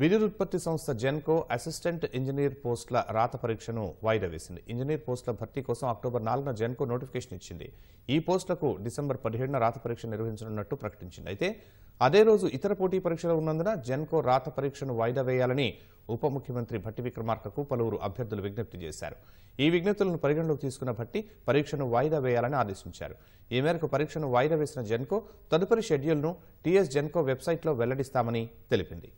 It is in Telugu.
విద్యుత్ ఉత్పత్తి సంస్థ జెన్కో అసిస్టెంట్ ఇంజనీర్ పోస్టుల రాత పరీక్షను వాయిదా వేసింది ఇంజనీర్ పోస్టుల భర్తీ కోసం అక్టోబర్ నాలుగున జెన్కో నోటిఫికేషన్ ఇచ్చింది ఈ పోస్టులకు డిసెంబర్ పదిహేడున రాత పరీక్ష నిర్వహించనున్నట్టు ప్రకటించింది అయితే అదే రోజు ఇతర పోటీ పరీక్షలు ఉన్నందున జెన్కో రాత పరీక్షను వాయిదా వేయాలని ఉప ముఖ్యమంత్రి భట్టి విక్రమార్కకు పలువురు అభ్యర్థులు విజ్ఞప్తి చేశారు ఈ విజ్ఞప్తులను పరిగణలోకి తీసుకున్న భట్టి పరీక్షను వాయిదా వేయాలని ఆదేశించారు ఈ మేరకు పరీక్షను వాయిదా వేసిన జెన్కో తదుపరి షెడ్యూల్ను టీఎస్ జెన్కో వెబ్సైట్లో వెల్లడిస్తామని తెలిపింది